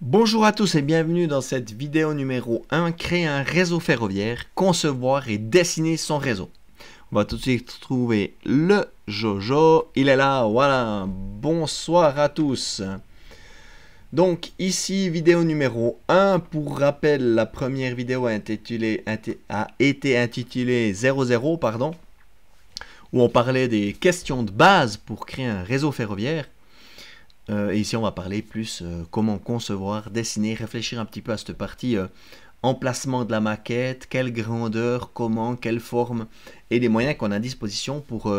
Bonjour à tous et bienvenue dans cette vidéo numéro 1, créer un réseau ferroviaire, concevoir et dessiner son réseau. On va tout de suite trouver le Jojo, il est là, voilà, bonsoir à tous. Donc ici, vidéo numéro 1, pour rappel, la première vidéo a, a été intitulée 00, pardon, où on parlait des questions de base pour créer un réseau ferroviaire euh, et ici, on va parler plus euh, comment concevoir, dessiner, réfléchir un petit peu à cette partie euh, emplacement de la maquette, quelle grandeur, comment, quelle forme, et les moyens qu'on a à disposition pour,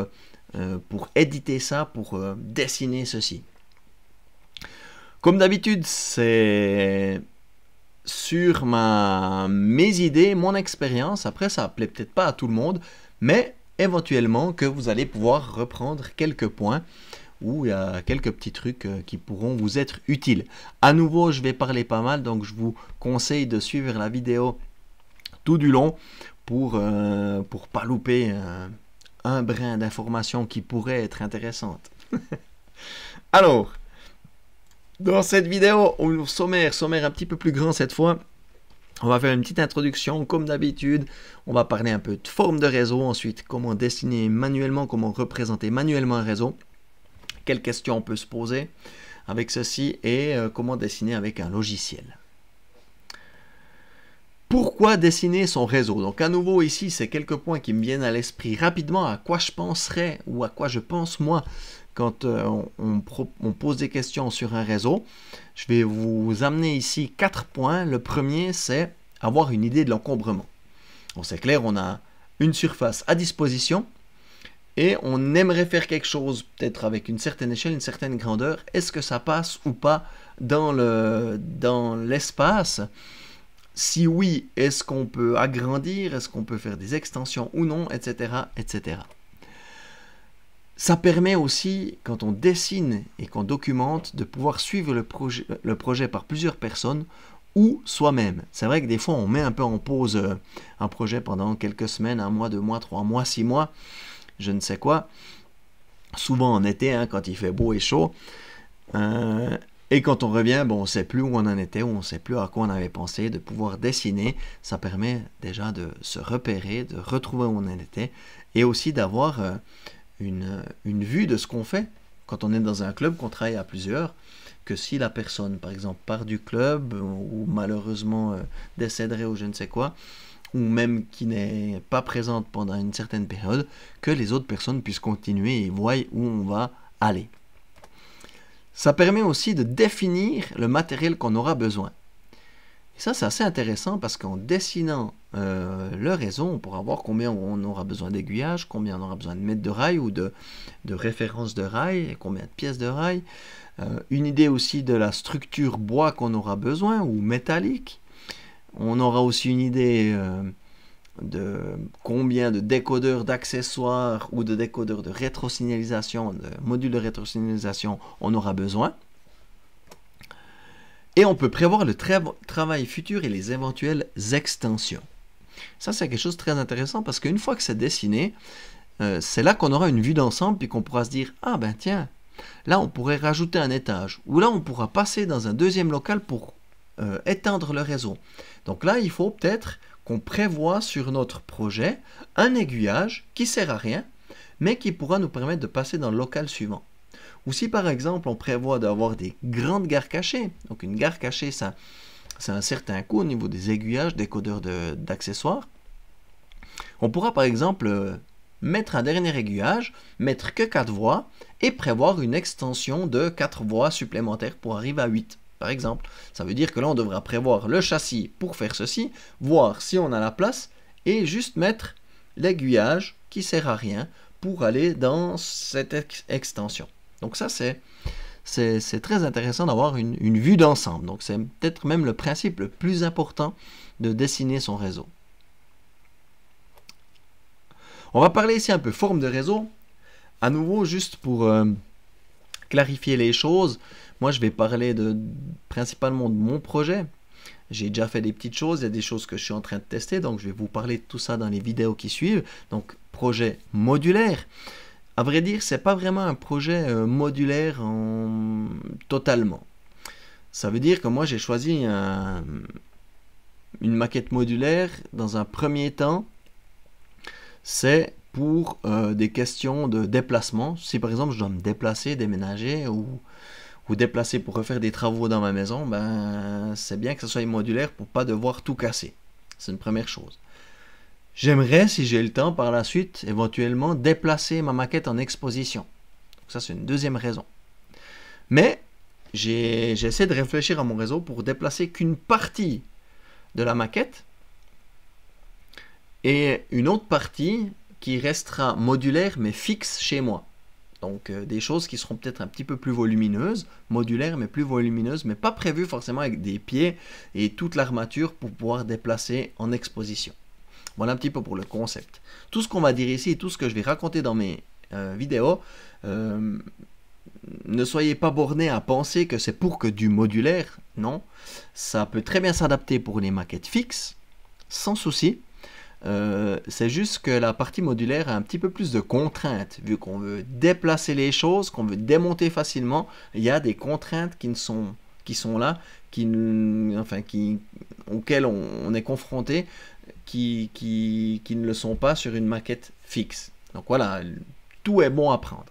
éditer ça, pour dessiner ceci. Comme d'habitude, c'est sur mes idées, mon expérience. Après, ça plaît peut-être pas à tout le monde, mais éventuellement que vous allez pouvoir reprendre quelques points où il y a quelques petits trucs euh, qui pourront vous être utiles. À nouveau, je vais parler pas mal, donc je vous conseille de suivre la vidéo tout du long pour ne euh, pas louper euh, un, brin d'information qui pourrait être intéressante. Alors, dans cette vidéo, on sommaire, sommaire un petit peu plus grand cette fois, on va faire une petite introduction comme d'habitude. On va parler un peu de forme de réseau, ensuite comment dessiner manuellement, comment représenter manuellement un réseau quelles questions on peut se poser avec ceci et euh, comment dessiner avec un logiciel. Pourquoi dessiner son réseau Donc à nouveau ici, c'est quelques points qui me viennent à l'esprit rapidement à quoi je penserais ou à quoi je pense moi quand euh, on, pose des questions sur un réseau. Je vais vous amener ici quatre points. Le premier, c'est avoir une idée de l'encombrement. On sait clair, on a une surface à disposition et on aimerait faire quelque chose, peut-être avec une certaine échelle, une certaine grandeur. Est-ce que ça passe ou pas dans l'espace le, dans Si oui, est-ce qu'on peut agrandir Est-ce qu'on peut faire des extensions ou non Etc. etc. Ça permet aussi, quand on dessine et qu'on documente, de pouvoir suivre le projet, le projet par plusieurs personnes ou soi-même. C'est vrai que des fois, on met un peu en pause euh, un projet pendant quelques semaines, un mois, deux mois, trois mois, six mois je ne sais quoi, souvent en été, hein, quand il fait beau et chaud. Euh, et quand on revient, bon, on ne sait plus où on en était, on ne sait plus à quoi on avait pensé, de pouvoir dessiner, ça permet déjà de se repérer, de retrouver où on en était, et aussi d'avoir euh, une, une, vue de ce qu'on fait. Quand on est dans un club, qu'on travaille à plusieurs, que si la personne, par exemple, part du club ou malheureusement euh, décéderait ou je ne sais quoi, ou même qui n'est pas présente pendant une certaine période, que les autres personnes puissent continuer et voient où on va aller. Ça permet aussi de définir le matériel qu'on aura besoin. Et ça, c'est assez intéressant parce qu'en dessinant euh, le réseau, on pourra voir combien on aura besoin d'aiguillage, combien on aura besoin de mètres de rail ou de, de références de rail, et combien de pièces de rail. Euh, une idée aussi de la structure bois qu'on aura besoin ou métallique. On aura aussi une idée euh, de combien de décodeurs d'accessoires ou de décodeurs de rétrosignalisation, de modules de rétrosignalisation, on aura besoin. Et on peut prévoir le travail futur et les éventuelles extensions. Ça, c'est quelque chose de très intéressant parce qu'une fois que c'est dessiné, euh, c'est là qu'on aura une vue d'ensemble puis qu'on pourra se dire Ah ben tiens, là on pourrait rajouter un étage ou là on pourra passer dans un deuxième local pour étendre euh, éteindre le réseau. Donc là, il faut peut-être qu'on prévoit sur notre projet un aiguillage qui sert à rien, mais qui pourra nous permettre de passer dans le local suivant. Ou si par exemple on prévoit d'avoir des grandes gares cachées, donc une gare cachée, ça, c'est un certain coût au niveau des aiguillages, des codeurs d'accessoires. on pourra par exemple euh, mettre un dernier aiguillage, mettre que 4 voies et prévoir une extension de quatre voies supplémentaires pour arriver à 8 par exemple. Ça veut dire que là, on devra prévoir le châssis pour faire ceci, voir si on a la place, et juste mettre l'aiguillage qui sert à rien pour aller dans cette extension. Donc ça, c'est c'est très intéressant d'avoir une, vue d'ensemble. Donc c'est peut-être même le principe le plus important de dessiner son réseau. On va parler ici un peu forme de réseau. À nouveau, juste pour euh, clarifier les choses, moi, je vais parler de, principalement de mon projet. J'ai déjà fait des petites choses, il y a des choses que je suis en train de tester, donc je vais vous parler de tout ça dans les vidéos qui suivent. Donc, projet modulaire. À vrai dire, c'est pas vraiment un projet euh, modulaire totalement. Ça veut dire que moi, j'ai choisi une maquette modulaire dans un premier temps. C'est pour euh, des questions de déplacement. Si par exemple je dois me déplacer, déménager ou ou déplacer pour refaire des travaux dans ma maison, ben, c'est bien que ça soit modulaire pour pas devoir tout casser. C'est une première chose. J'aimerais, si j'ai le temps par la suite, éventuellement déplacer ma maquette en exposition. ça, c'est une deuxième raison. Mais j'essaie de réfléchir à mon réseau pour déplacer qu'une partie de la maquette et une autre partie qui restera modulaire mais fixe chez moi. Donc euh, des choses qui seront peut-être un petit peu plus volumineuses, modulaires mais plus volumineuses, mais pas prévues forcément avec des pieds et toute l'armature pour pouvoir déplacer en exposition. Voilà un petit peu pour le concept. Tout ce qu'on va dire ici et tout ce que je vais raconter dans mes euh, vidéos, euh, ne soyez pas bornés à penser que c'est pour que du modulaire, non. Ça peut très bien s'adapter pour les maquettes fixes, sans souci. Euh, c'est juste que la partie modulaire a un petit peu plus de contraintes, vu qu'on veut déplacer les choses, qu'on veut démonter facilement. Il y a des contraintes qui ne sont qui sont là, qui, enfin, auxquelles on, est confronté, qui, qui, qui, ne le sont pas sur une maquette fixe. Donc voilà, tout est bon à prendre.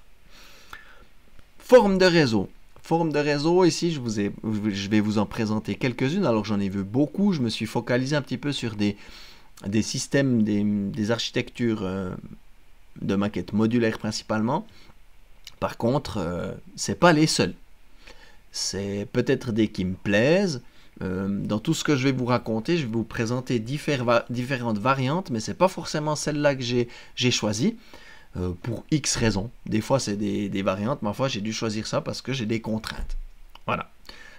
Forme de réseau. Forme de réseau, ici, je, vous ai, je vais vous en présenter quelques-unes. Alors j'en ai vu beaucoup, je me suis focalisé un petit peu sur des, des systèmes, des, architectures euh, de maquettes modulaires principalement. Par contre, euh, c'est pas les seuls. C'est peut-être des qui me plaisent. Euh, dans tout ce que je vais vous raconter, je vais vous présenter différentes variantes, mais c'est pas forcément celle-là que j'ai choisie. pour X raisons. Des fois, c'est des, des, variantes. Ma foi, j'ai dû choisir ça parce que j'ai des contraintes. Voilà.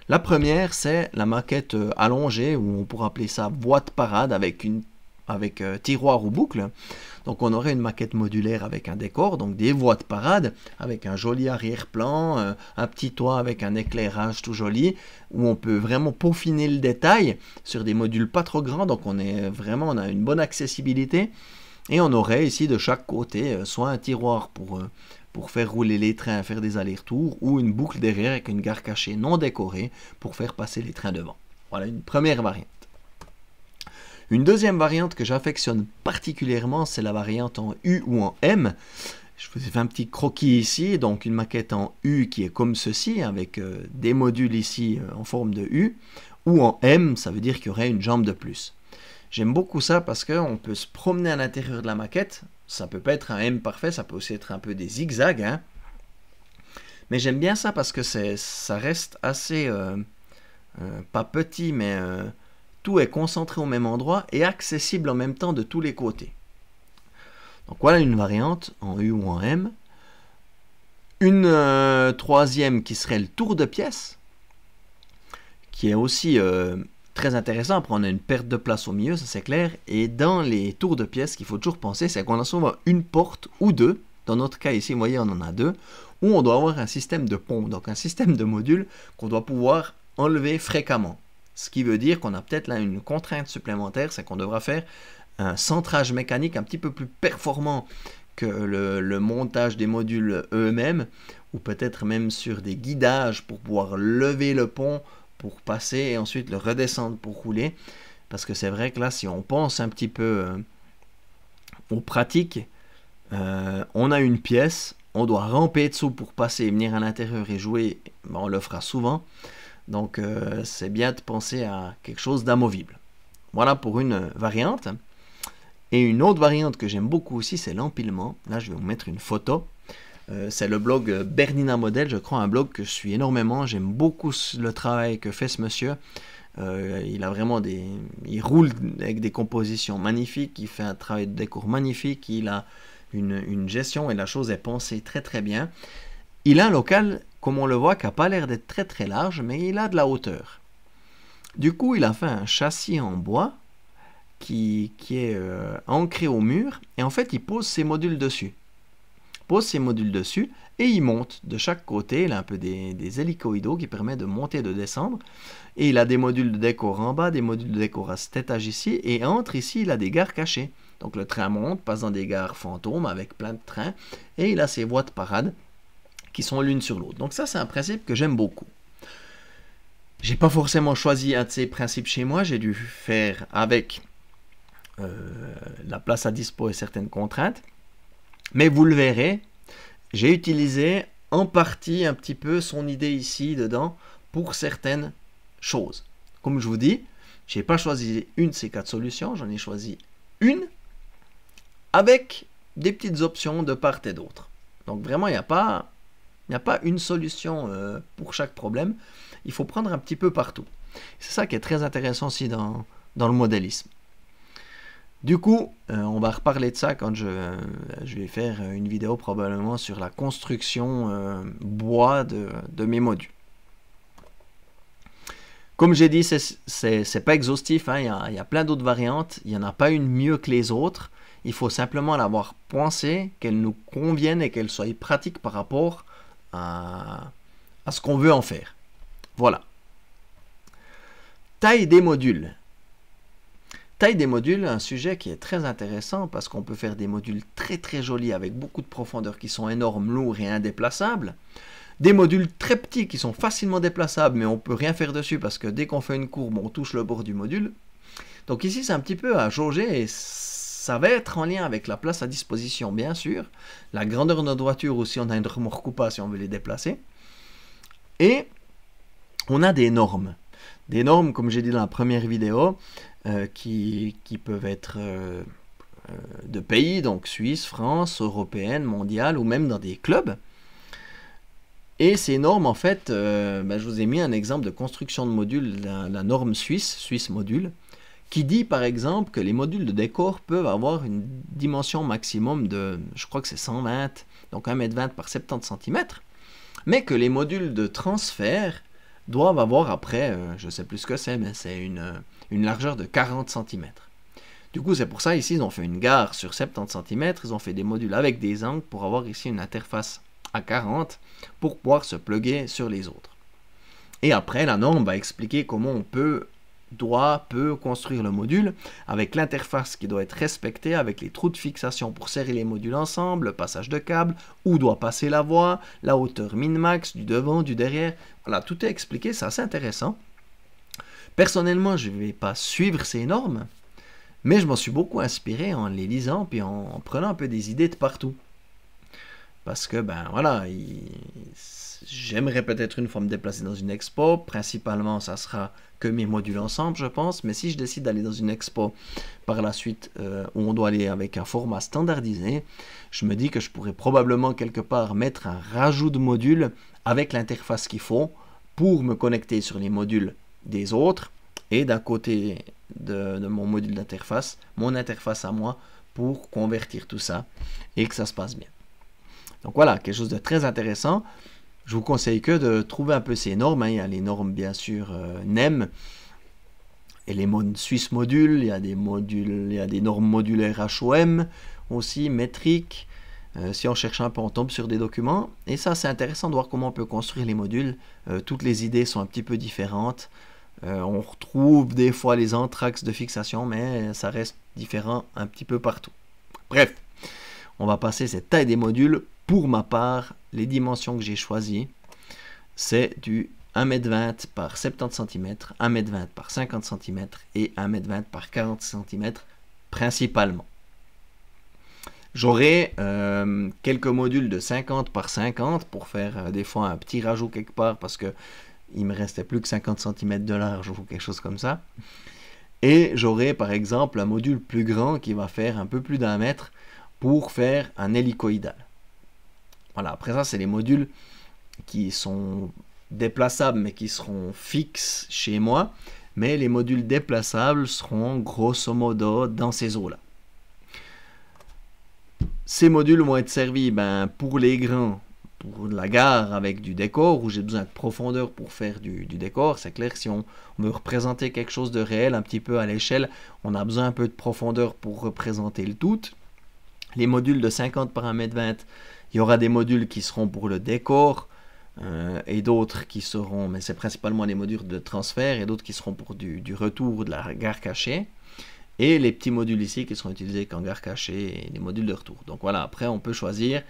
La première, c'est la maquette allongée, ou on pourrait appeler ça boîte parade, avec une avec euh, tiroir ou boucle. Donc on aurait une maquette modulaire avec un décor, donc des voies de parade, avec un joli arrière-plan, euh, un petit toit avec un éclairage tout joli, où on peut vraiment peaufiner le détail sur des modules pas trop grands, donc on est vraiment on a une bonne accessibilité. Et on aurait ici de chaque côté euh, soit un tiroir pour, pour faire rouler les trains, faire des allers-retours, ou une boucle derrière avec une gare cachée non décorée pour faire passer les trains devant. Voilà une première variante. Une deuxième variante que j'affectionne particulièrement, c'est la variante en U ou en M. Je vous ai fait un petit croquis ici, donc une maquette en U qui est comme ceci, avec euh, des modules ici euh, en forme de U, ou en M, ça veut dire qu'il y aurait une jambe de plus. J'aime beaucoup ça parce qu'on peut se promener à l'intérieur de la maquette. Ça peut pas être un M parfait, ça peut aussi être un peu des zigzags. Hein. Mais j'aime bien ça parce que ça reste assez, euh, pas petit, mais tout est concentré au même endroit et accessible en même temps de tous les côtés. Donc voilà une variante en U ou en M. Une euh, troisième qui serait le tour de pièce, qui est aussi euh, très intéressant. Après, on a une perte de place au milieu, ça c'est clair. Et dans les tours de pièces, ce qu'il faut toujours penser, c'est qu'on a souvent une porte ou deux. Dans notre cas ici, vous voyez, on en a deux. Où on doit avoir un système de pont, donc un système de modules qu'on doit pouvoir enlever fréquemment. Ce qui veut dire qu'on a peut-être là une contrainte supplémentaire, c'est qu'on devra faire un centrage mécanique un petit peu plus performant que le, montage des modules eux-mêmes, ou peut-être même sur des guidages pour pouvoir lever le pont pour passer et ensuite le redescendre pour rouler. Parce que c'est vrai que là, si on pense un petit peu euh, aux pratiques, euh, on a une pièce, on doit ramper dessous pour passer et venir à l'intérieur et jouer, ben, on le fera souvent. Donc euh, c'est bien de penser à quelque chose d'amovible. Voilà pour une variante. Et une autre variante que j'aime beaucoup aussi, c'est l'empilement. Là, je vais vous mettre une photo. Euh, c'est le blog Bernina Model, je crois, un blog que je suis énormément. J'aime beaucoup le travail que fait ce monsieur. Euh, il a vraiment des, il roule avec des compositions magnifiques. Il fait un travail de décor magnifique. Il a une, une gestion et la chose est pensée très très bien. Il a un local comme on le voit, qui n'a pas l'air d'être très très large, mais il a de la hauteur. Du coup, il a fait un châssis en bois qui, qui est euh, ancré au mur, et en fait, il pose ses modules dessus. Il pose ses modules dessus, et il monte de chaque côté. Il a un peu des, des hélicoïdaux qui permettent de monter et de descendre. Et il a des modules de décor en bas, des modules de décor à cet étage ici, et entre ici, il a des gares cachées. Donc le train monte, passe dans des gares fantômes avec plein de trains, et il a ses voies de parade qui sont l'une sur l'autre. Donc ça, c'est un principe que j'aime beaucoup. J'ai pas forcément choisi un de ces principes chez moi, j'ai dû faire avec euh, la place à dispo et certaines contraintes. Mais vous le verrez, j'ai utilisé en partie un petit peu son idée ici dedans pour certaines choses. Comme je vous dis, je n'ai pas choisi une de ces quatre solutions, j'en ai choisi une avec des petites options de part et d'autre. Donc vraiment, il n'y a pas il n'y a pas une solution euh, pour chaque problème. Il faut prendre un petit peu partout. C'est ça qui est très intéressant aussi dans, le modélisme. Du coup, euh, on va reparler de ça quand je, euh, je, vais faire une vidéo probablement sur la construction bois de, mes modules. Comme j'ai dit, c'est pas exhaustif, hein. il y, a plein d'autres variantes, il n'y en a pas une mieux que les autres, il faut simplement l'avoir pensé, qu'elle nous convienne et qu'elle soit pratique par rapport à, ce qu'on veut en faire. Voilà. Taille des modules. Taille des modules, un sujet qui est très intéressant parce qu'on peut faire des modules très très jolis avec beaucoup de profondeur qui sont énormes, lourds et indéplaçables. Des modules très petits qui sont facilement déplaçables mais on ne peut rien faire dessus parce que dès qu'on fait une courbe on touche le bord du module. Donc ici c'est un petit peu à jauger et ça va être en lien avec la place à disposition, bien sûr, la grandeur de notre voiture aussi. on a une remorque ou pas, si on veut les déplacer. Et on a des normes. Des normes, comme j'ai dit dans la première vidéo, euh, qui, peuvent être euh, euh, de pays, donc Suisse, France, européenne, mondiale, ou même dans des clubs. Et ces normes, en fait, ben, je vous ai mis un exemple de construction de module, la norme suisse, Suisse Module, qui dit par exemple que les modules de décor peuvent avoir une dimension maximum de, je crois que c'est 120, donc 1m20 par 70 cm, mais que les modules de transfert doivent avoir après, je euh, je sais plus ce que c'est, mais c'est une, euh, une largeur de 40 cm. Du coup, c'est pour ça ici, ils ont fait une gare sur 70 cm, ils ont fait des modules avec des angles pour avoir ici une interface à 40 pour pouvoir se pluguer sur les autres. Et après, la norme va expliquer comment on peut doit, peut construire le module avec l'interface qui doit être respectée, avec les trous de fixation pour serrer les modules ensemble, le passage de câble, où doit passer la voie, la hauteur min-max du devant, du derrière. Voilà, tout est expliqué, c'est assez intéressant. Personnellement, je ne vais pas suivre ces normes, mais je m'en suis beaucoup inspiré en les lisant puis en, en, prenant un peu des idées de partout. Parce que, ben voilà, j'aimerais peut-être une fois me déplacer dans une expo. Principalement, ça sera que mes modules ensemble, je pense. Mais si je décide d'aller dans une expo par la suite euh, où on doit aller avec un format standardisé, je me dis que je pourrais probablement quelque part mettre un rajout de modules avec l'interface qu'il faut pour me connecter sur les modules des autres et d'un côté de, de, mon module d'interface, mon interface à moi pour convertir tout ça et que ça se passe bien. Donc voilà, quelque chose de très intéressant je vous conseille que de trouver un peu ces normes. Hein. Il y a les normes, bien sûr, euh, NEM et les modes Suisse modules. Il y a des modules, il y a des normes modulaires HOM aussi, métriques. Euh, si on cherche un peu, on tombe sur des documents. Et ça, c'est intéressant de voir comment on peut construire les modules. Euh, toutes les idées sont un petit peu différentes. on retrouve des fois les entraxes de fixation, mais ça reste différent un petit peu partout. Bref, on va passer cette taille des modules pour ma part les dimensions que j'ai choisies, c'est du 1m20 par 70 cm, 1m20 par 50 cm et 1m20 par 40 cm principalement. J'aurai euh, quelques modules de 50 par 50 pour faire euh, des fois un petit rajout quelque part parce que il me restait plus que 50 cm de large ou quelque chose comme ça. Et j'aurai par exemple un module plus grand qui va faire un peu plus d'un mètre pour faire un hélicoïdal. Voilà, après ça, c'est les modules qui sont déplaçables mais qui seront fixes chez moi. Mais les modules déplaçables seront grosso modo dans ces eaux-là. Ces modules vont être servis ben, pour les grains, pour la gare avec du décor, où j'ai besoin de profondeur pour faire du, décor. C'est clair, si on, on, veut représenter quelque chose de réel un petit peu à l'échelle, on a besoin un peu de profondeur pour représenter le tout. Les modules de 50 par 1m20 il y aura des modules qui seront pour le décor euh, et d'autres qui seront, mais c'est principalement les modules de transfert et d'autres qui seront pour du, retour de la gare cachée. Et les petits modules ici qui seront utilisés qu'en gare cachée et les modules de retour. Donc voilà, après on peut choisir.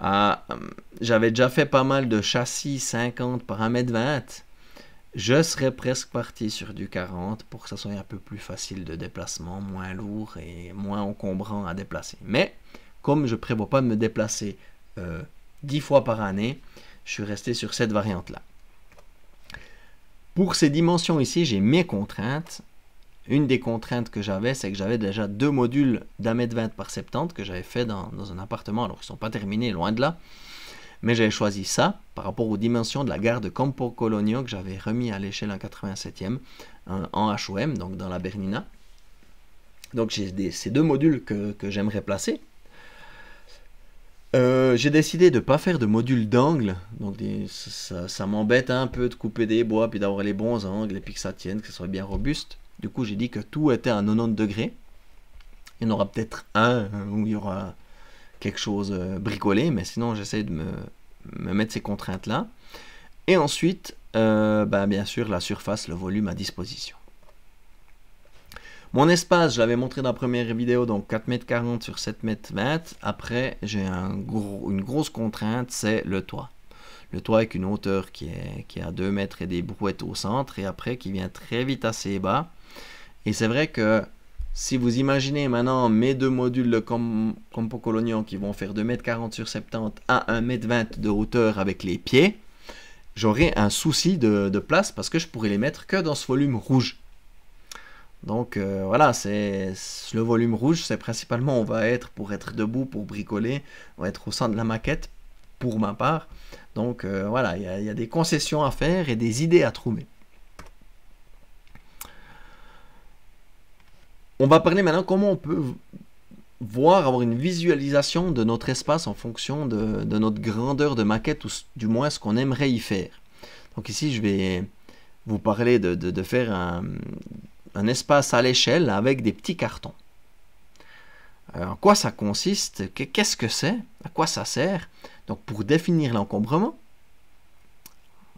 Ah, euh, j'avais déjà fait pas mal de châssis 50 par 1m20 je serais presque parti sur du 40 pour que ça soit un peu plus facile de déplacement, moins lourd et moins encombrant à déplacer. Mais comme je ne prévois pas de me déplacer 10 euh, fois par année, je suis resté sur cette variante-là. Pour ces dimensions ici, j'ai mes contraintes. Une des contraintes que j'avais, c'est que j'avais déjà deux modules d'un mètre 20 par 70 que j'avais fait dans, un appartement, alors ils ne sont pas terminés, loin de là. Mais j'avais choisi ça par rapport aux dimensions de la gare de Campo Colonio que j'avais remis à l'échelle en 87e en HOM, donc dans la Bernina. Donc j'ai ces deux modules que j'aimerais placer, euh, j'ai décidé de ne pas faire de module d'angle, donc ça, m'embête un peu de couper des bois puis d'avoir les bons angles et puis que ça tienne, que ce soit bien robuste. Du coup, j'ai dit que tout était à 90 degrés. Il y en aura peut-être un euh, où il y aura quelque chose euh, bricolé, mais sinon j'essaie de me, mettre ces contraintes-là. Et ensuite, bah, bien sûr, la surface, le volume à disposition. Mon espace, je l'avais montré dans la première vidéo, donc 4m40 sur 7m20. Après, j'ai une grosse contrainte, c'est le toit. Le toit avec une hauteur qui est, qui à 2 mètres et des brouettes au centre, et après qui vient très vite assez bas. Et c'est vrai que si vous imaginez maintenant mes deux modules de Compo Colonial qui vont faire 2m40 sur 70 à 1m20 de hauteur avec les pieds, j'aurai un souci de, de, place parce que je pourrais les mettre que dans ce volume rouge. Donc euh, voilà, c'est le volume rouge, c'est principalement on va être pour être debout, pour bricoler, on va être au sein de la maquette, pour ma part. Donc euh, voilà, il y, a des concessions à faire et des idées à trouver. On va parler maintenant comment on peut voir, avoir une visualisation de notre espace en fonction de, notre grandeur de maquette ou du moins ce qu'on aimerait y faire. Donc ici, je vais vous parler de faire un un espace à l'échelle avec des petits cartons. Euh, en quoi ça consiste Qu'est-ce que c'est À quoi ça sert Donc pour définir l'encombrement,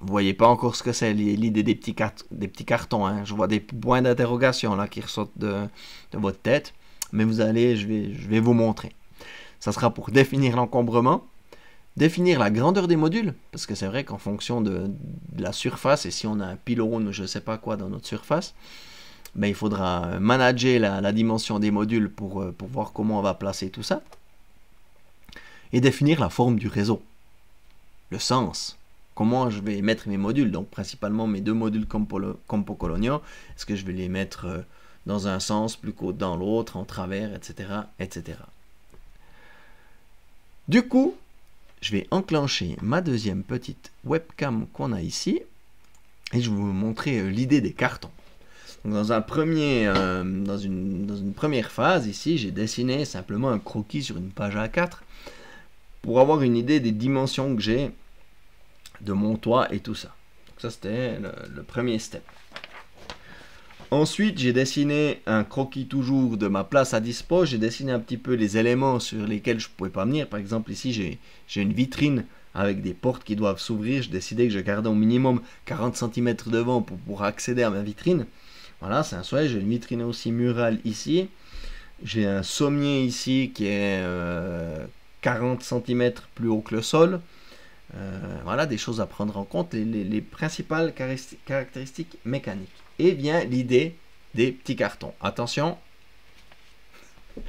vous voyez pas encore ce que c'est l'idée des petits, des petits cartons. Hein. Je vois des points d'interrogation là qui ressortent de, votre tête. Mais vous allez, je vais, vous montrer. Ça sera pour définir l'encombrement, définir la grandeur des modules, parce que c'est vrai qu'en fonction de, de, la surface, et si on a un pylône ou je ne sais pas quoi dans notre surface, ben, il faudra manager la, dimension des modules pour, euh, pour voir comment on va placer tout ça. Et définir la forme du réseau. Le sens. Comment je vais mettre mes modules. Donc principalement mes deux modules compo coloniaux. Est-ce que je vais les mettre euh, dans un sens plus qu'au dans l'autre, en travers, etc. etc. Du coup, je vais enclencher ma deuxième petite webcam qu'on a ici. Et je vais vous montrer euh, l'idée des cartons dans, un premier, euh, dans, une, première phase, ici, j'ai dessiné simplement un croquis sur une page A4 pour avoir une idée des dimensions que j'ai de mon toit et tout ça. ça, c'était le, premier step. Ensuite, j'ai dessiné un croquis toujours de ma place à dispo. J'ai dessiné un petit peu les éléments sur lesquels je ne pouvais pas venir. Par exemple, ici, j'ai une vitrine avec des portes qui doivent s'ouvrir. J'ai décidé que je gardais au minimum 40 cm devant pour pouvoir accéder à ma vitrine. Voilà, c'est un soleil. J'ai une vitrine aussi murale ici. J'ai un sommier ici qui est 40 euh, cm plus haut que le sol. Euh, voilà, des choses à prendre en compte, les, les, principales caractéristiques mécaniques. Et bien l'idée des petits cartons. Attention,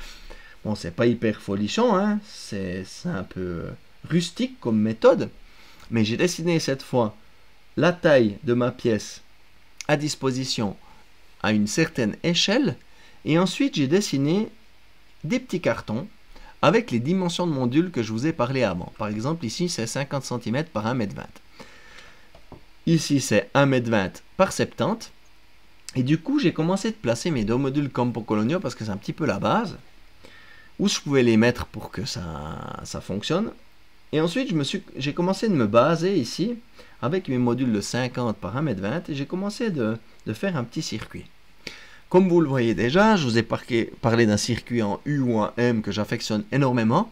bon, c'est pas hyper folichon, hein? c'est un peu rustique comme méthode, mais j'ai dessiné cette fois la taille de ma pièce à disposition à une certaine échelle. Et ensuite, j'ai dessiné des petits cartons avec les dimensions de modules que je vous ai parlé avant. Par exemple, ici, c'est 50 cm par 1m20. Ici, c'est 1m20 par 70. Et du coup, j'ai commencé de placer mes deux modules comme pour Colonio parce que c'est un petit peu la base, où je pouvais les mettre pour que ça, ça fonctionne. Et ensuite, j'ai commencé de me baser ici, avec mes modules de 50 par 1m20, et j'ai commencé de, de faire un petit circuit. Comme vous le voyez déjà, je vous ai parlé d'un circuit en U ou en M que j'affectionne énormément.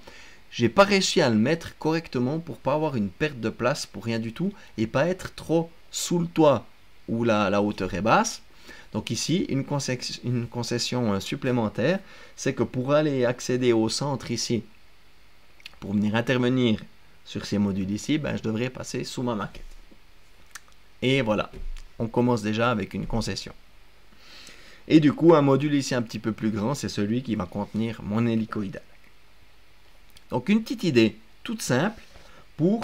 J'ai pas réussi à le mettre correctement pour pas avoir une perte de place pour rien du tout et pas être trop sous le toit où la, hauteur est basse. Donc ici, une, concession, une concession euh, supplémentaire, c'est que pour aller accéder au centre ici, pour venir intervenir sur ces modules ici, ben, je devrais passer sous ma maquette. Et voilà on commence déjà avec une concession. Et du coup, un module ici un petit peu plus grand, c'est celui qui va contenir mon hélicoïdal. Donc une petite idée toute simple pour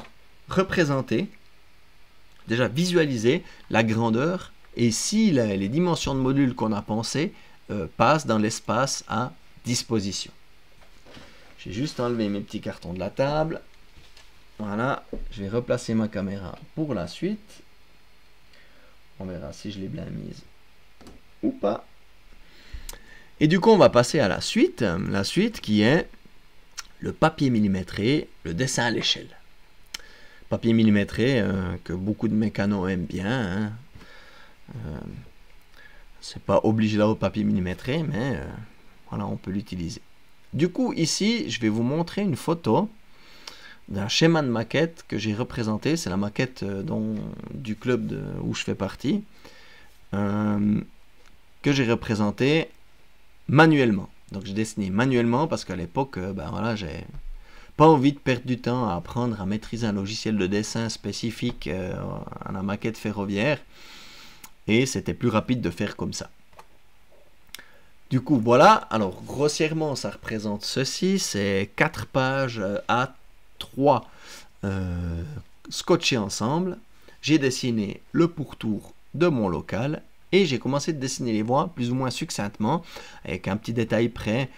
représenter, déjà visualiser la grandeur et si les dimensions de module qu'on a pensé euh, passent dans l'espace à disposition. J'ai juste enlevé mes petits cartons de la table. Voilà, je vais replacer ma caméra pour la suite. On verra si je l'ai bien mise ou pas. Et du coup, on va passer à la suite. La suite qui est le papier millimétré, le dessin à l'échelle. Papier millimétré euh, que beaucoup de mécanos aiment bien. Hein. Euh, c'est pas obligé d'avoir papier millimétré, mais euh, voilà, on peut l'utiliser. Du coup, ici, je vais vous montrer une photo d'un schéma de maquette que j'ai représenté. C'est la maquette euh, dont, du club de, où je fais partie, euh, que j'ai représenté manuellement. Donc j'ai dessiné manuellement parce qu'à l'époque, euh, ben voilà, j'ai pas envie de perdre du temps à apprendre à maîtriser un logiciel de dessin spécifique à la maquette ferroviaire. Et c'était plus rapide de faire comme ça. Du coup, voilà. Alors, grossièrement, ça représente ceci. C'est 4 pages à trois euh, scotchés ensemble, j'ai dessiné le pourtour de mon local et j'ai commencé de dessiner les voies plus ou moins succinctement, avec un petit détail près.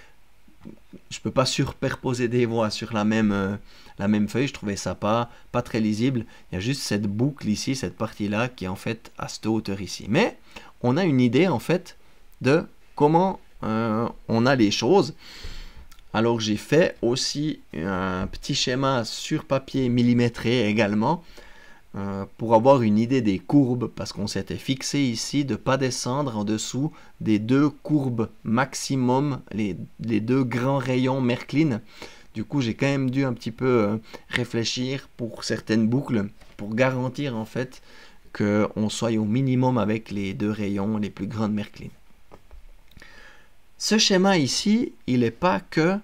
Je ne peux pas superposer des voies sur la même, euh, la même feuille, je trouvais ça pas, pas très lisible. Il y a juste cette boucle ici, cette partie-là qui est en fait à cette hauteur ici. Mais on a une idée en fait de comment euh, on a les choses. Alors j'ai fait aussi un petit schéma sur papier millimétré également euh, pour avoir une idée des courbes parce qu'on s'était fixé ici de ne pas descendre en dessous des deux courbes maximum, les, deux grands rayons Merklin. Du coup j'ai quand même dû un petit peu euh, réfléchir pour certaines boucles pour garantir en fait qu'on soit au minimum avec les deux rayons les plus grandes Merklin. Ce schéma ici, il n'est pas que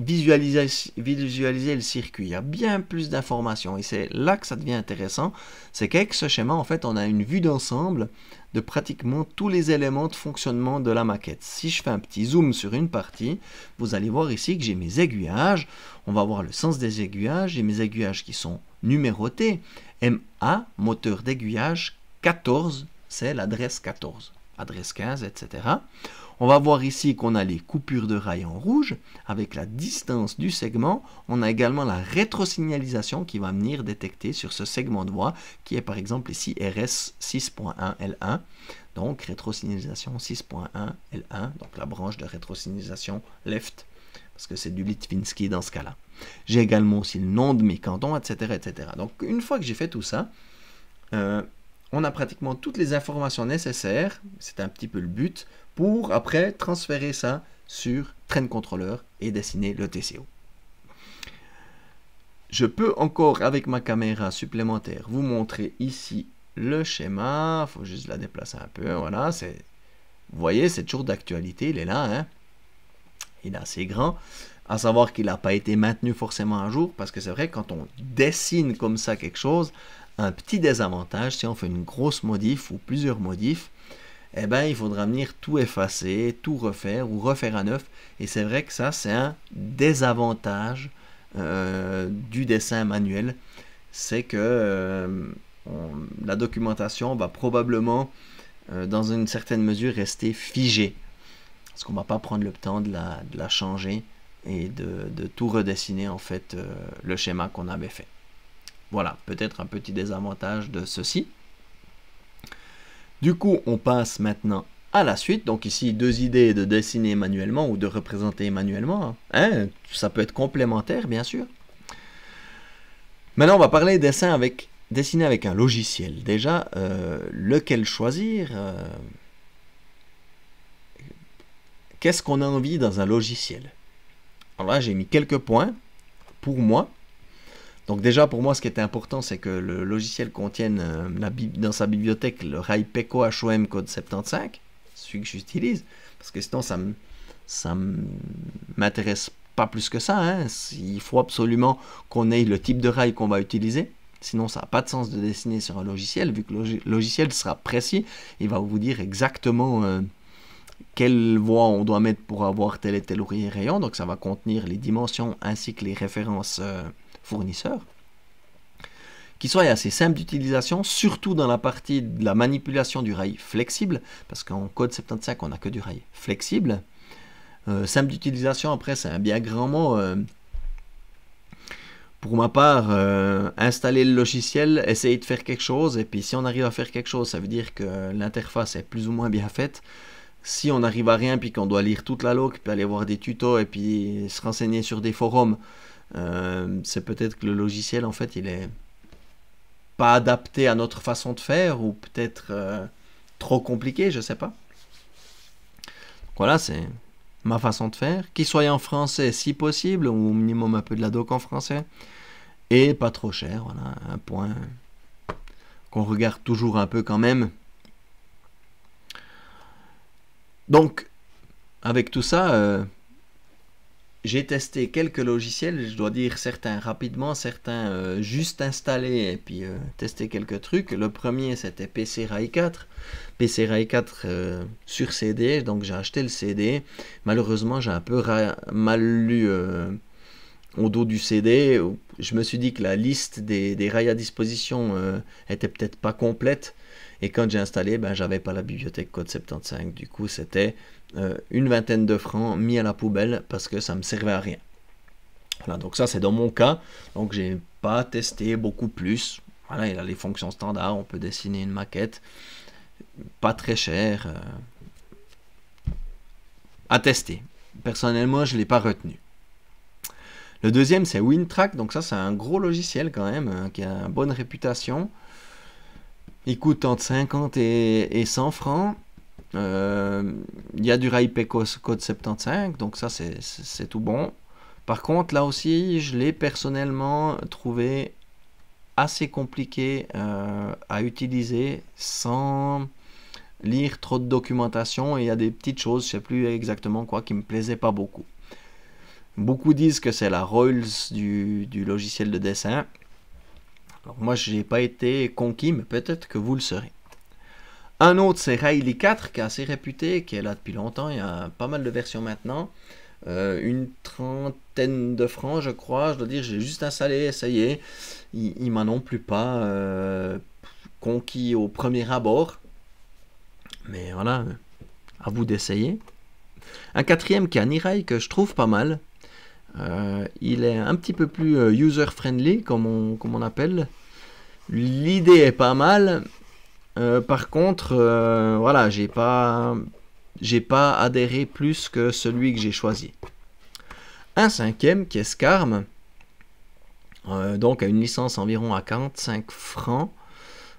visualiser, le circuit. Il y a bien plus d'informations et c'est là que ça devient intéressant. C'est qu'avec ce schéma, en fait, on a une vue d'ensemble de pratiquement tous les éléments de fonctionnement de la maquette. Si je fais un petit zoom sur une partie, vous allez voir ici que j'ai mes aiguillages. On va voir le sens des aiguillages. J'ai mes aiguillages qui sont numérotés. MA, moteur d'aiguillage, 14, c'est l'adresse 14. Adresse 15, etc. On va voir ici qu'on a les coupures de rail en rouge. Avec la distance du segment, on a également la rétrosignalisation qui va venir détecter sur ce segment de voie qui est par exemple ici RS 6.1L1. Donc rétrosignalisation 6.1L1, donc la branche de rétrosignalisation left parce que c'est du Litvinski dans ce cas-là. J'ai également aussi le nom de mes cantons, etc. etc. Donc une fois que j'ai fait tout ça, euh, on a pratiquement toutes les informations nécessaires, c'est un petit peu le but, pour après transférer ça sur Train Controller et dessiner le TCO. Je peux encore, avec ma caméra supplémentaire, vous montrer ici le schéma. Il faut juste la déplacer un peu. Voilà, Vous voyez, c'est toujours d'actualité, il est là. Hein. il est assez grand. À savoir qu'il n'a pas été maintenu forcément un jour, parce que c'est vrai, quand on dessine comme ça quelque chose, un petit désavantage, si on fait une grosse modif ou plusieurs modifs, eh ben, il faudra venir tout effacer, tout refaire ou refaire à neuf. Et c'est vrai que ça, c'est un désavantage euh, du dessin manuel. C'est que euh, la documentation va probablement, euh, dans une certaine mesure, rester figée. Parce qu'on ne va pas prendre le temps de la, changer et de, de, tout redessiner en fait le schéma qu'on avait fait. Voilà, peut-être un petit désavantage de ceci. Du coup, on passe maintenant à la suite. Donc ici, deux idées de dessiner manuellement ou de représenter manuellement. Hein, hein ça peut être complémentaire, bien sûr. Maintenant, on va parler dessin avec, dessiner avec un logiciel. Déjà, euh, lequel choisir euh? Qu'est-ce qu'on a envie dans un logiciel Alors là, j'ai mis quelques points. Pour moi, donc déjà pour moi ce qui est important c'est que le logiciel contienne euh, dans sa bibliothèque le rail PECO HOM code 75, celui que j'utilise, parce que sinon ça m'intéresse pas plus que ça. Hein. Il faut absolument qu'on ait le type de rail qu'on va utiliser. Sinon, ça n'a pas de sens de dessiner sur un logiciel, vu que le logiciel sera précis. Il va vous dire exactement euh, quelle voie on doit mettre pour avoir tel et tel ouvrier rayon. Donc, ça va contenir les dimensions ainsi que les références euh, fournisseurs, qui soit assez simple d'utilisation, surtout dans la partie de la manipulation du rail flexible, parce qu'en code 75, on n'a que du rail flexible. Euh, simple d'utilisation, après, c'est un bien grand mot. Euh, pour ma part, euh, installer le logiciel, essayer de faire quelque chose, et puis si on arrive à faire quelque chose, ça veut dire que l'interface est plus ou moins bien faite. Si on n'arrive à rien, puis qu'on doit lire toute la log, puis aller voir des tutos, et puis se renseigner sur des forums, euh, c'est peut-être que le logiciel, en fait, il est pas adapté à notre façon de faire ou peut-être euh, trop compliqué, je sais pas. voilà, c'est ma façon de faire. Qui soit en français si possible, ou au minimum un peu de la doc en français. Et pas trop cher, voilà, un point qu'on regarde toujours un peu quand même. Donc, avec tout ça, euh, j'ai testé quelques logiciels, je dois dire certains rapidement, certains euh, juste installés et puis euh, testé quelques trucs. Le premier c'était PC RAI 4, PC RAI 4 sur CD, donc j'ai acheté le CD. Malheureusement j'ai un peu mal lu euh, au dos du CD. Je me suis dit que la liste des, des rails à disposition était peut-être pas complète. Et quand j'ai installé, ben, j'avais pas la bibliothèque Code 75. Du coup, c'était euh, une vingtaine de francs mis à la poubelle parce que ça me servait à rien. Voilà, donc ça c'est dans mon cas. Donc j'ai pas testé beaucoup plus. Voilà, il a les fonctions standards, on peut dessiner une maquette. Pas très cher. Euh, à tester. Personnellement, je ne l'ai pas retenu. Le deuxième, c'est WinTrack. Donc ça, c'est un gros logiciel quand même, euh, qui a une bonne réputation. Il coûte entre 50 et, et 100 francs. Euh, il y a du RAIP Code 75, donc ça c'est tout bon. Par contre, là aussi, je l'ai personnellement trouvé assez compliqué euh, à utiliser sans lire trop de documentation il y a des petites choses, je ne sais plus exactement quoi, qui me plaisaient pas beaucoup. Beaucoup disent que c'est la Rolls du, logiciel de dessin. moi, je n'ai pas été conquis, mais peut-être que vous le serez. Un autre, c'est Riley 4, qui est assez réputé, qui est là depuis longtemps, il y a pas mal de versions maintenant. Euh, une trentaine de francs, je crois, je dois dire, j'ai juste installé, essayé. y Il, m'a non plus pas euh, conquis au premier abord. Mais voilà, à vous d'essayer. Un quatrième qui est un e que je trouve pas mal. Euh, il est un petit peu plus user-friendly, comme on, comme on appelle. L'idée est pas mal, euh, par contre, euh, voilà, j'ai pas, j'ai pas adhéré plus que celui que j'ai choisi. Un cinquième qui est Scarm, euh, donc à une licence environ à 45 francs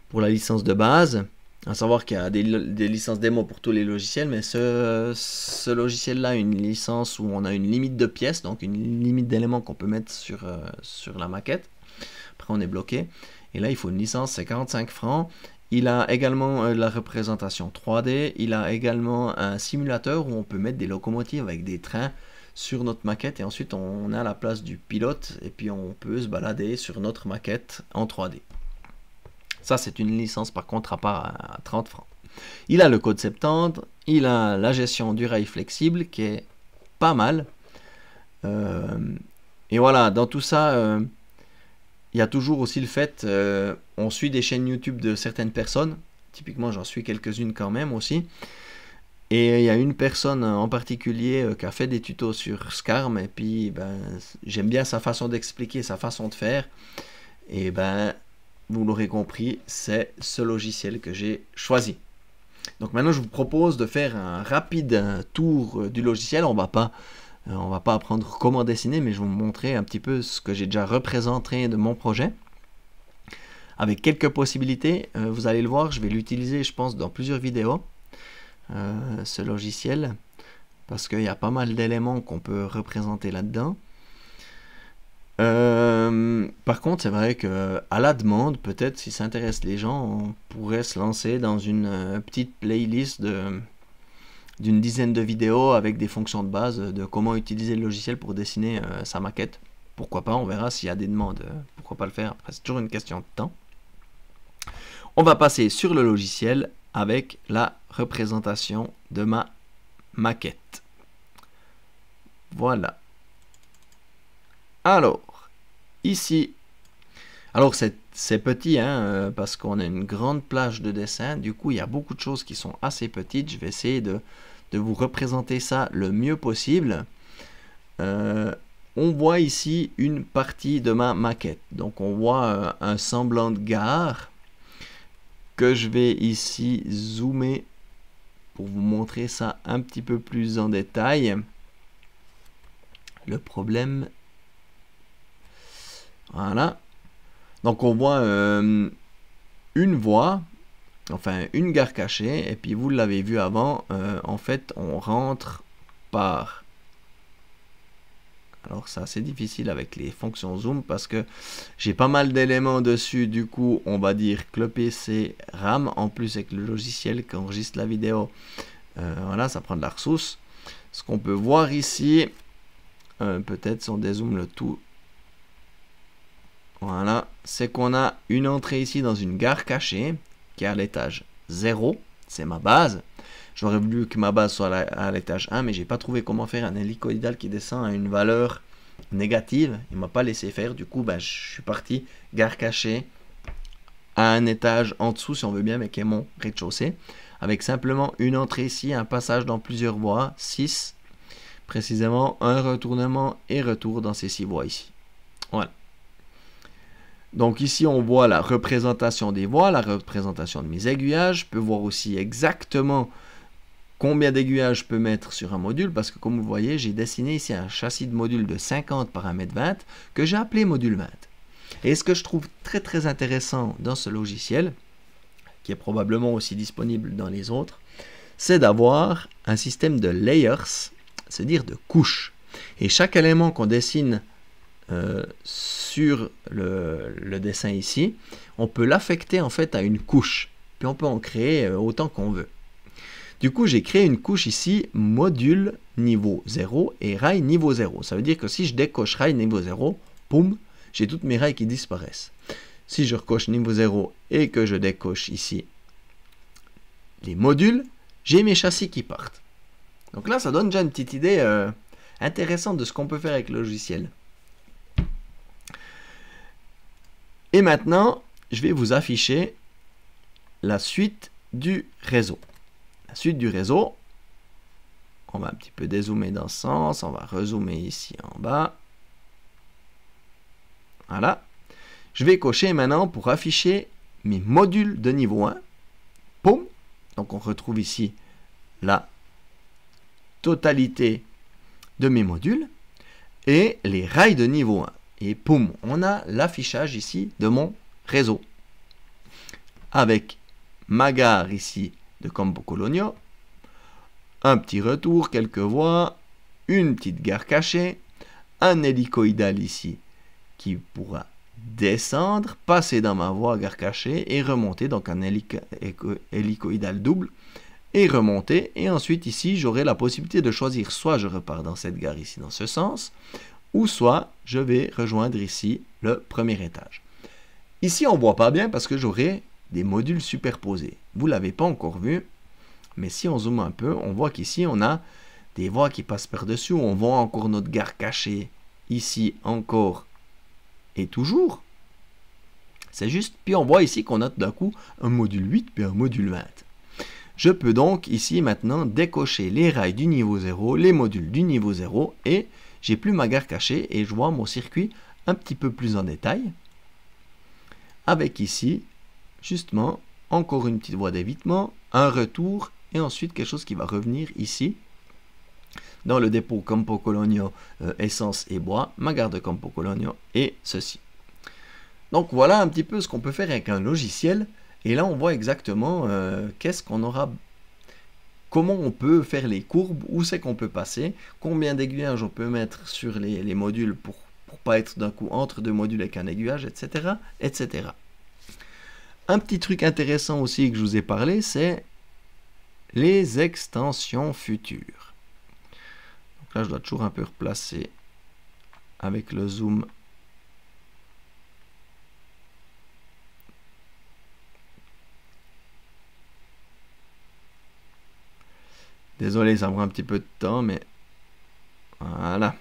pour la licence de base. À savoir qu'il y a des, licences démo pour tous les logiciels, mais ce, logiciel-là, une licence où on a une limite de pièces, donc une limite d'éléments qu'on peut mettre sur, sur la maquette. Après, on est bloqué. Et là, il faut une licence, c'est 45 francs. Il a également euh, la représentation 3D, il a également un simulateur où on peut mettre des locomotives avec des trains sur notre maquette et ensuite on a la place du pilote et puis on peut se balader sur notre maquette en 3D. Ça c'est une licence par contre à part à 30 francs. Il a le code 70, il a la gestion du rail flexible qui est pas mal. Euh, et voilà, dans tout ça, euh, il y a toujours aussi le fait, euh, on suit des chaînes YouTube de certaines personnes, typiquement j'en suis quelques-unes quand même aussi, et il y a une personne en particulier euh, qui a fait des tutos sur Scarm, et puis ben, j'aime bien sa façon d'expliquer, sa façon de faire, et ben vous l'aurez compris, c'est ce logiciel que j'ai choisi. Donc maintenant je vous propose de faire un rapide euh, tour du logiciel, on va pas euh, on va pas apprendre comment dessiner, mais je vais vous montrer un petit peu ce que j'ai déjà représenté de mon projet. Avec quelques possibilités, euh, vous allez le voir, je vais l'utiliser, je pense, dans plusieurs vidéos, euh, ce logiciel, parce qu'il y a pas mal d'éléments qu'on peut représenter là-dedans. par contre, c'est vrai que à la demande, peut-être si ça intéresse les gens, on pourrait se lancer dans une petite playlist de, d'une dizaine de vidéos avec des fonctions de base euh, de comment utiliser le logiciel pour dessiner euh, sa maquette. Pourquoi pas, on verra s'il y a des demandes. Euh, pourquoi pas le faire Après, c'est toujours une question de temps. On va passer sur le logiciel avec la représentation de ma maquette. Voilà. Alors, ici, alors c'est petit hein, parce qu'on a une grande plage de dessin, du coup il y a beaucoup de choses qui sont assez petites, je vais essayer de de vous représenter ça le mieux possible. Euh, on voit ici une partie de ma maquette. Donc on voit euh, un semblant de gare que je vais ici zoomer pour vous montrer ça un petit peu plus en détail. Le problème... Voilà. Donc on voit euh, une voie enfin une gare cachée, et puis vous l'avez vu avant, euh, en fait on rentre par... Alors ça c'est difficile avec les fonctions zoom parce que j'ai pas mal d'éléments dessus, du coup on va dire que le PC RAM, en plus avec le logiciel qui enregistre la vidéo, euh, voilà ça prend de la ressource. Ce qu'on peut voir ici, euh, peut-être si on dézoome le tout, voilà, c'est qu'on a une entrée ici dans une gare cachée, qui est à l'étage 0, c'est ma base. J'aurais voulu que ma base soit à l'étage 1, mais j'ai pas trouvé comment faire un hélicoïdal qui descend à une valeur négative. Il m'a pas laissé faire, du coup, ben, je suis parti gare cachée à un étage en dessous, si on veut bien, mais qui est mon rez-de-chaussée, avec simplement une entrée ici, un passage dans plusieurs voies, 6 précisément, un retournement et retour dans ces 6 voies ici. Voilà. Donc ici, on voit la représentation des voies, la représentation de mes aiguillages. Je peux voir aussi exactement combien d'aiguillages je peux mettre sur un module, parce que comme vous voyez, j'ai dessiné ici un châssis de module de 50 par 1m20 que j'ai appelé module 20. Et ce que je trouve très très intéressant dans ce logiciel, qui est probablement aussi disponible dans les autres, c'est d'avoir un système de layers, c'est-à-dire de couches. Et chaque élément qu'on dessine euh, sur le, dessin ici, on peut l'affecter en fait à une couche, puis on peut en créer euh, autant qu'on veut. Du coup, j'ai créé une couche ici, module niveau 0 et rail niveau 0. Ça veut dire que si je décoche rail niveau 0, boum, j'ai toutes mes rails qui disparaissent. Si je recoche niveau 0 et que je décoche ici les modules, j'ai mes châssis qui partent. Donc là, ça donne déjà une petite idée euh, intéressante de ce qu'on peut faire avec le logiciel. Et maintenant, je vais vous afficher la suite du réseau. La suite du réseau, on va un petit peu dézoomer dans ce sens, on va rezoomer ici en bas. Voilà. Je vais cocher maintenant pour afficher mes modules de niveau 1. Poum. Donc on retrouve ici la totalité de mes modules et les rails de niveau 1 et poum, on a l'affichage ici de mon réseau. Avec ma gare ici de Campo Colonio, un petit retour, quelques voies, une petite gare cachée, un hélicoïdal ici qui pourra descendre, passer dans ma voie gare cachée et remonter, donc un hélicoïdal double, et remonter. Et ensuite ici, j'aurai la possibilité de choisir, soit je repars dans cette gare ici, dans ce sens, ou soit je vais rejoindre ici le premier étage. Ici, on ne voit pas bien parce que j'aurai des modules superposés. Vous ne l'avez pas encore vu, mais si on zoome un peu, on voit qu'ici, on a des voies qui passent par-dessus. On voit encore notre gare cachée ici, encore et toujours. C'est juste, puis on voit ici qu'on a d'un coup un module 8 puis un module 20. Je peux donc ici maintenant décocher les rails du niveau 0, les modules du niveau 0 et j'ai plus ma gare cachée et je vois mon circuit un petit peu plus en détail. Avec ici, justement, encore une petite voie d'évitement, un retour et ensuite quelque chose qui va revenir ici. Dans le dépôt Campo Colonio euh, essence et bois, ma gare de Campo Colonio et ceci. Donc voilà un petit peu ce qu'on peut faire avec un logiciel. Et là, on voit exactement euh, qu'est-ce qu'on aura comment on peut faire les courbes, où c'est qu'on peut passer, combien d'aiguillages on peut mettre sur les, modules pour ne pas être d'un coup entre deux modules avec un aiguillage, etc., etc. Un petit truc intéressant aussi que je vous ai parlé, c'est les extensions futures. Donc là, je dois toujours un peu replacer avec le zoom Désolé, ça prend un petit peu de temps, mais voilà.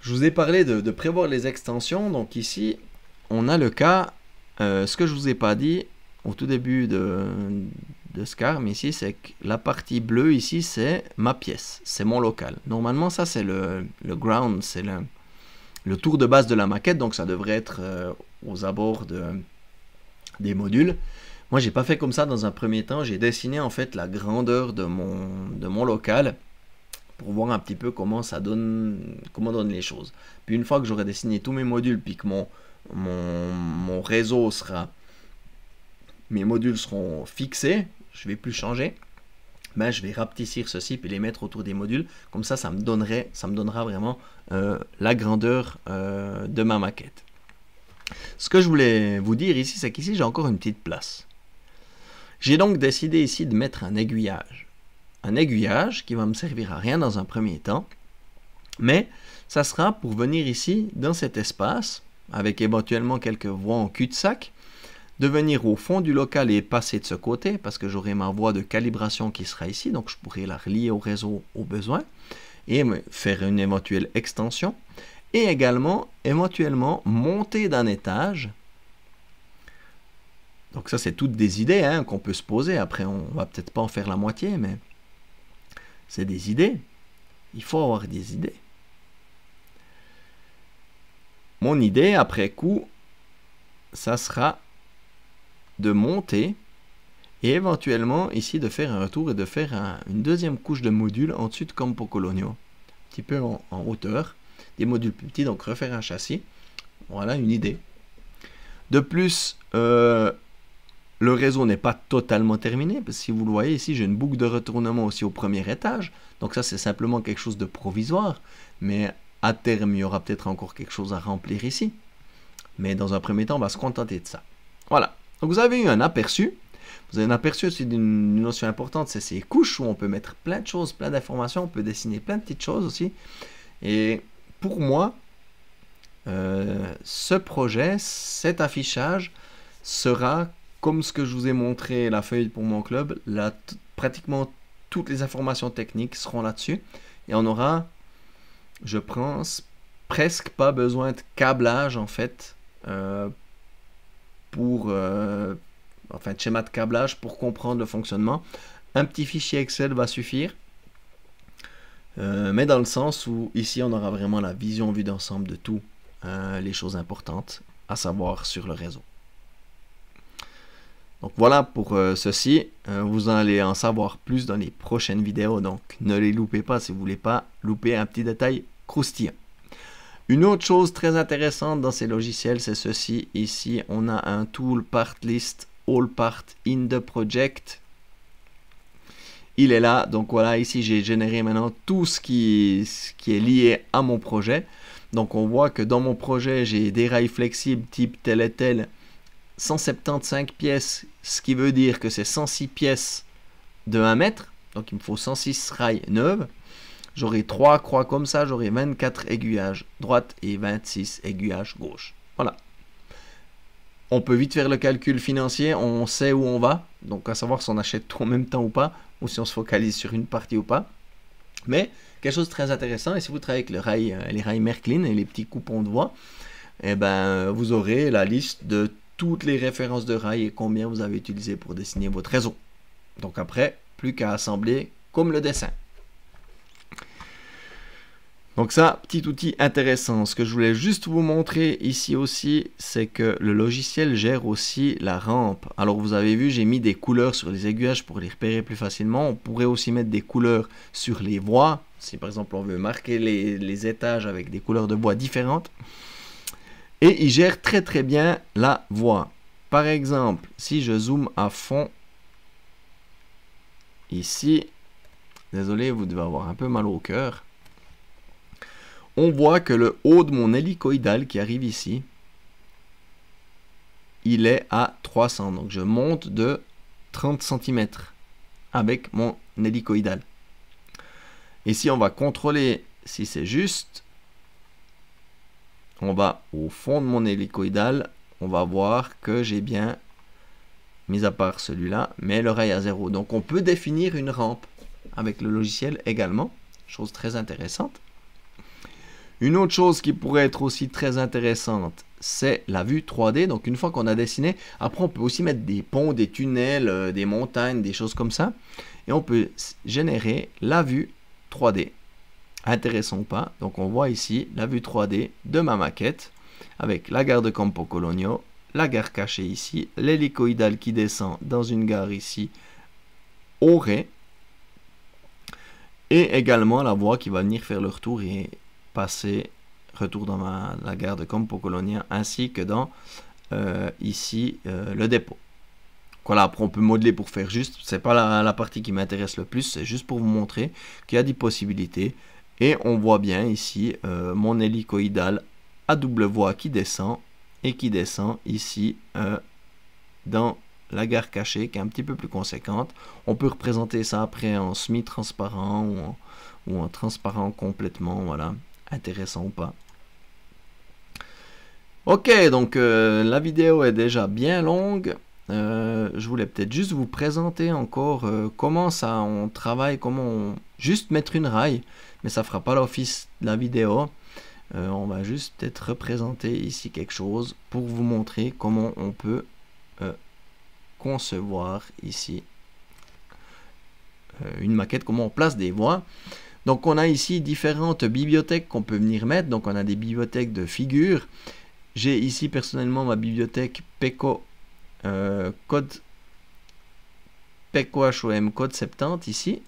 Je vous ai parlé de, prévoir les extensions. Donc ici, on a le cas, euh, ce que je ne vous ai pas dit au tout début de, de Scarm ici, c'est que la partie bleue ici, c'est ma pièce, c'est mon local. Normalement, ça, c'est le, ground, c'est le, le, tour de base de la maquette, donc ça devrait être euh, aux abords de, des modules. Moi, j'ai pas fait comme ça dans un premier temps. J'ai dessiné en fait la grandeur de mon, de mon local pour voir un petit peu comment ça donne, comment les choses. Puis une fois que j'aurai dessiné tous mes modules, puis que mon, réseau sera, mes modules seront fixés, je vais plus changer. Ben, je vais rapetissir ceci puis les mettre autour des modules. Comme ça, ça me, donnerait, ça me donnera vraiment euh, la grandeur euh, de ma maquette. Ce que je voulais vous dire ici, c'est qu'ici, j'ai encore une petite place. J'ai donc décidé ici de mettre un aiguillage. Un aiguillage qui va me servir à rien dans un premier temps, mais ça sera pour venir ici dans cet espace, avec éventuellement quelques voies en cul-de-sac, de venir au fond du local et passer de ce côté, parce que j'aurai ma voie de calibration qui sera ici, donc je pourrai la relier au réseau au besoin, et faire une éventuelle extension, et également éventuellement monter d'un étage donc ça, c'est toutes des idées hein, qu'on peut se poser. Après, on va peut-être pas en faire la moitié, mais c'est des idées. Il faut avoir des idées. Mon idée, après coup, ça sera de monter et éventuellement ici de faire un retour et de faire une deuxième couche de modules en dessus de comme pour Colonio, un petit peu en, hauteur, des modules plus petits, donc refaire un châssis. Voilà une idée. De plus, euh, le réseau n'est pas totalement terminé, parce que si vous le voyez ici, j'ai une boucle de retournement aussi au premier étage. Donc ça, c'est simplement quelque chose de provisoire. Mais à terme, il y aura peut-être encore quelque chose à remplir ici. Mais dans un premier temps, on va se contenter de ça. Voilà. Donc vous avez eu un aperçu. Vous avez un aperçu c'est d'une notion importante, c'est ces couches où on peut mettre plein de choses, plein d'informations, on peut dessiner plein de petites choses aussi. Et pour moi, euh, ce projet, cet affichage sera comme ce que je vous ai montré, la feuille pour mon club, là, pratiquement toutes les informations techniques seront là-dessus. Et on aura, je pense, presque pas besoin de câblage, en fait, euh, pour... Euh, enfin, schéma de câblage pour comprendre le fonctionnement. Un petit fichier Excel va suffire. Euh, mais dans le sens où ici on aura vraiment la vision vue d'ensemble de tout, les choses importantes, à savoir sur le réseau. Donc voilà pour euh, ceci. Euh, vous allez en savoir plus dans les prochaines vidéos, donc ne les loupez pas si vous ne voulez pas louper un petit détail croustillant. Une autre chose très intéressante dans ces logiciels, c'est ceci. Ici, on a un tool part list all part in the project. Il est là, donc voilà, ici j'ai généré maintenant tout ce qui, ce qui est lié à mon projet. Donc on voit que dans mon projet, j'ai des rails flexibles type tel et tel 175 pièces, ce qui veut dire que c'est 106 pièces de 1 mètre. Donc il me faut 106 rails neufs, J'aurai 3 croix comme ça, j'aurai 24 aiguillages droite et 26 aiguillages gauche. Voilà. On peut vite faire le calcul financier, on sait où on va. Donc à savoir si on achète tout en même temps ou pas, ou si on se focalise sur une partie ou pas. Mais quelque chose de très intéressant, et si vous travaillez avec le rail, euh, les rails Merklin et les petits coupons de voie, eh ben, vous aurez la liste de toutes les références de rail et combien vous avez utilisé pour dessiner votre réseau. Donc après, plus qu'à assembler comme le dessin. Donc ça, petit outil intéressant. Ce que je voulais juste vous montrer ici aussi, c'est que le logiciel gère aussi la rampe. Alors vous avez vu, j'ai mis des couleurs sur les aiguillages pour les repérer plus facilement. On pourrait aussi mettre des couleurs sur les voies. Si par exemple on veut marquer les, les étages avec des couleurs de bois différentes et il gère très très bien la voix. Par exemple, si je zoome à fond, ici, désolé, vous devez avoir un peu mal au cœur, on voit que le haut de mon hélicoïdal qui arrive ici, il est à 300. Donc je monte de 30 cm avec mon hélicoïdal. si on va contrôler si c'est juste on va au fond de mon hélicoïdal, on va voir que j'ai bien, mis à part celui-là, mais l'oreille à zéro. Donc on peut définir une rampe avec le logiciel également, chose très intéressante. Une autre chose qui pourrait être aussi très intéressante, c'est la vue 3D. Donc une fois qu'on a dessiné, après on peut aussi mettre des ponts, des tunnels, euh, des montagnes, des choses comme ça. Et on peut générer la vue 3D intéressant ou pas. Donc on voit ici la vue 3D de ma maquette avec la gare de Campo Colonio, la gare cachée ici, l'hélicoïdale qui descend dans une gare ici au Ré et également la voie qui va venir faire le retour et passer retour dans la gare de Campo Colonia ainsi que dans euh, ici euh, le dépôt. Voilà, après on peut modeler pour faire juste, c'est pas la, la partie qui m'intéresse le plus, c'est juste pour vous montrer qu'il y a des possibilités et on voit bien ici euh, mon hélicoïdal à double voie qui descend et qui descend ici euh, dans la gare cachée qui est un petit peu plus conséquente. On peut représenter ça après en semi-transparent ou en, transparent complètement, voilà, intéressant ou pas. Ok, donc euh, la vidéo est déjà bien longue. je voulais peut-être juste vous présenter encore comment ça on travaille, comment on... juste mettre une rail mais ça fera pas l'office de la vidéo. Euh, on va juste peut-être représenter ici quelque chose pour vous montrer comment on peut euh, concevoir ici euh, une maquette, comment on place des voix. Donc on a ici différentes bibliothèques qu'on peut venir mettre. Donc on a des bibliothèques de figures. J'ai ici personnellement ma bibliothèque PECO code PECO HOM code 70 ici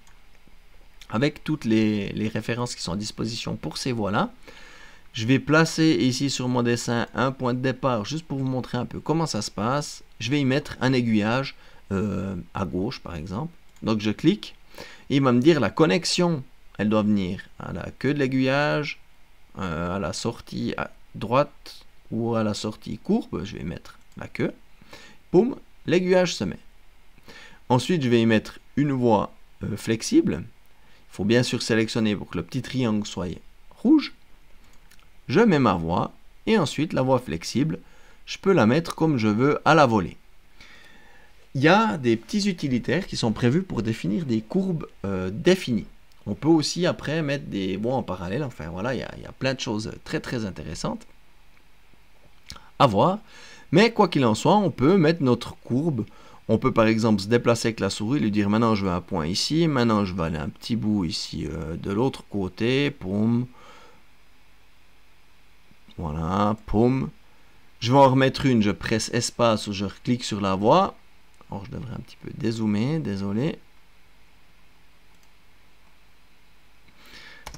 avec toutes les, références qui sont à disposition pour ces voies-là. Je vais placer ici sur mon dessin un point de départ juste pour vous montrer un peu comment ça se passe. Je vais y mettre un aiguillage euh, à gauche par exemple. Donc je clique et il va me dire la connexion. Elle doit venir à la queue de l'aiguillage, euh, à la sortie à droite ou à la sortie courbe. Je vais mettre la queue. Boum, l'aiguillage se met. Ensuite je vais y mettre une voie euh, flexible faut bien sûr sélectionner pour que le petit triangle soit rouge. Je mets ma voix et ensuite la voix flexible, je peux la mettre comme je veux à la volée. Il y a des petits utilitaires qui sont prévus pour définir des courbes euh, définies. On peut aussi après mettre des voix en parallèle. Enfin voilà, a, il y a plein de choses très très intéressantes à voir. Mais quoi qu'il en soit, on peut mettre notre courbe on peut par exemple se déplacer avec la souris, lui dire maintenant je veux un point ici, maintenant je veux aller un petit bout ici euh, de l'autre côté, poum. Voilà, poum. Je vais en remettre une, je presse espace ou je clique sur la voix. Alors je devrais un petit peu dézoomer, désolé.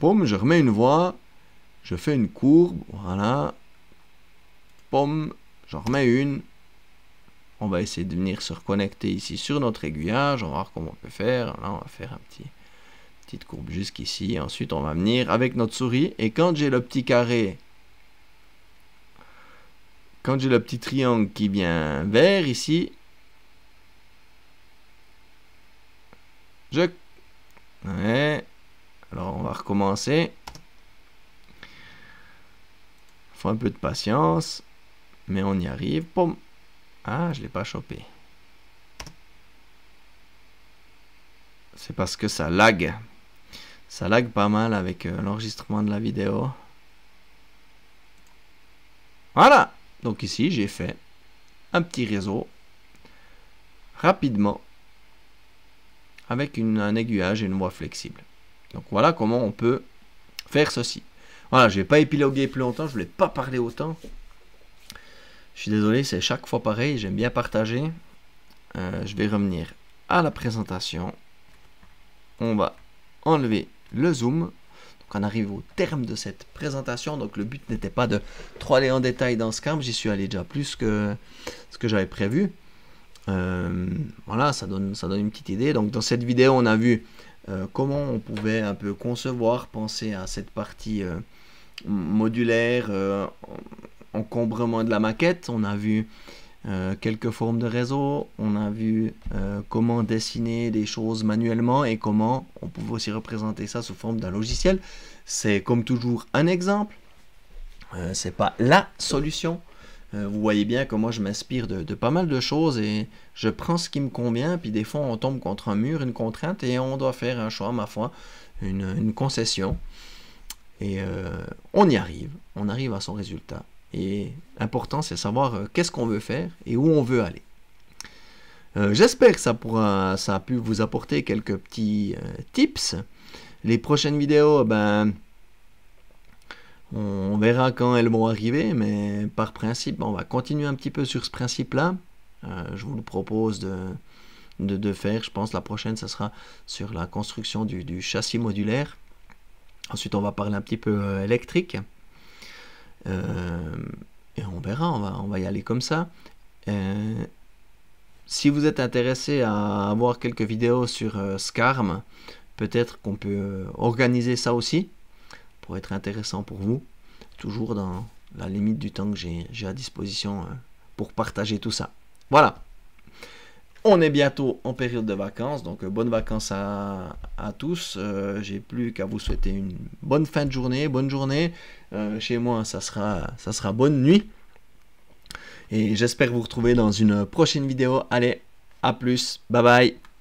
Poum, je remets une voix. je fais une courbe, voilà. Poum, j'en remets une, on va essayer de venir se reconnecter ici sur notre aiguillage. On va voir comment on peut faire. Là, on va faire un petit petite courbe jusqu'ici. Ensuite, on va venir avec notre souris. Et quand j'ai le petit carré, quand j'ai le petit triangle qui vient vert ici, je... Alors, on va recommencer. Faut un peu de patience. Mais on y arrive. Poum. Ah, je l'ai pas chopé. C'est parce que ça lag. Ça lag pas mal avec euh, l'enregistrement de la vidéo. Voilà Donc ici, j'ai fait un petit réseau rapidement avec un aiguillage et une voix flexible. Donc voilà comment on peut faire ceci. Voilà, je vais pas épiloguer plus longtemps, je voulais pas parler autant. Je suis désolé, c'est chaque fois pareil, j'aime bien partager. Euh, je vais revenir à la présentation. On va enlever le zoom. Donc on arrive au terme de cette présentation. Donc le but n'était pas de trop aller en détail dans ce camp. J'y suis allé déjà plus que ce que j'avais prévu. Euh, voilà, ça donne, ça donne une petite idée. Donc dans cette vidéo, on a vu euh, comment on pouvait un peu concevoir, penser à cette partie modulaire encombrement de la maquette, on a vu euh, quelques formes de réseau, on a vu euh, comment dessiner des choses manuellement et comment on pouvait aussi représenter ça sous forme d'un logiciel. C'est comme toujours un exemple, euh, c'est pas la solution. vous voyez bien que moi je m'inspire de, pas mal de choses et je prends ce qui me convient, puis des fois on tombe contre un mur, une contrainte et on doit faire un choix, ma foi, une concession. Et on y arrive, on arrive à son résultat. Et important, c'est savoir euh, qu'est-ce qu'on veut faire et où on veut aller. Euh, j'espère que ça, pourra, ça a pu vous apporter quelques petits euh, tips. Les prochaines vidéos, ben, on verra quand elles vont arriver, mais par principe, on va continuer un petit peu sur ce principe-là. je vous le propose de, de, faire. Je pense la prochaine, ça sera sur la construction du châssis modulaire. Ensuite, on va parler un petit peu électrique. Euh, et on verra, on va, on va, y aller comme ça. Euh, si vous êtes intéressé à avoir quelques vidéos sur euh, SCARM, peut-être qu'on peut organiser ça aussi pour être intéressant pour vous, toujours dans la limite du temps que j'ai à disposition pour partager tout ça. Voilà. On est bientôt en période de vacances, donc euh, bonnes vacances à, tous. Euh, j'ai plus qu'à vous souhaiter une bonne fin de journée, bonne journée. Euh, chez moi, ça sera, ça sera bonne nuit. Et j'espère vous retrouver dans une prochaine vidéo. Allez, à plus, bye bye.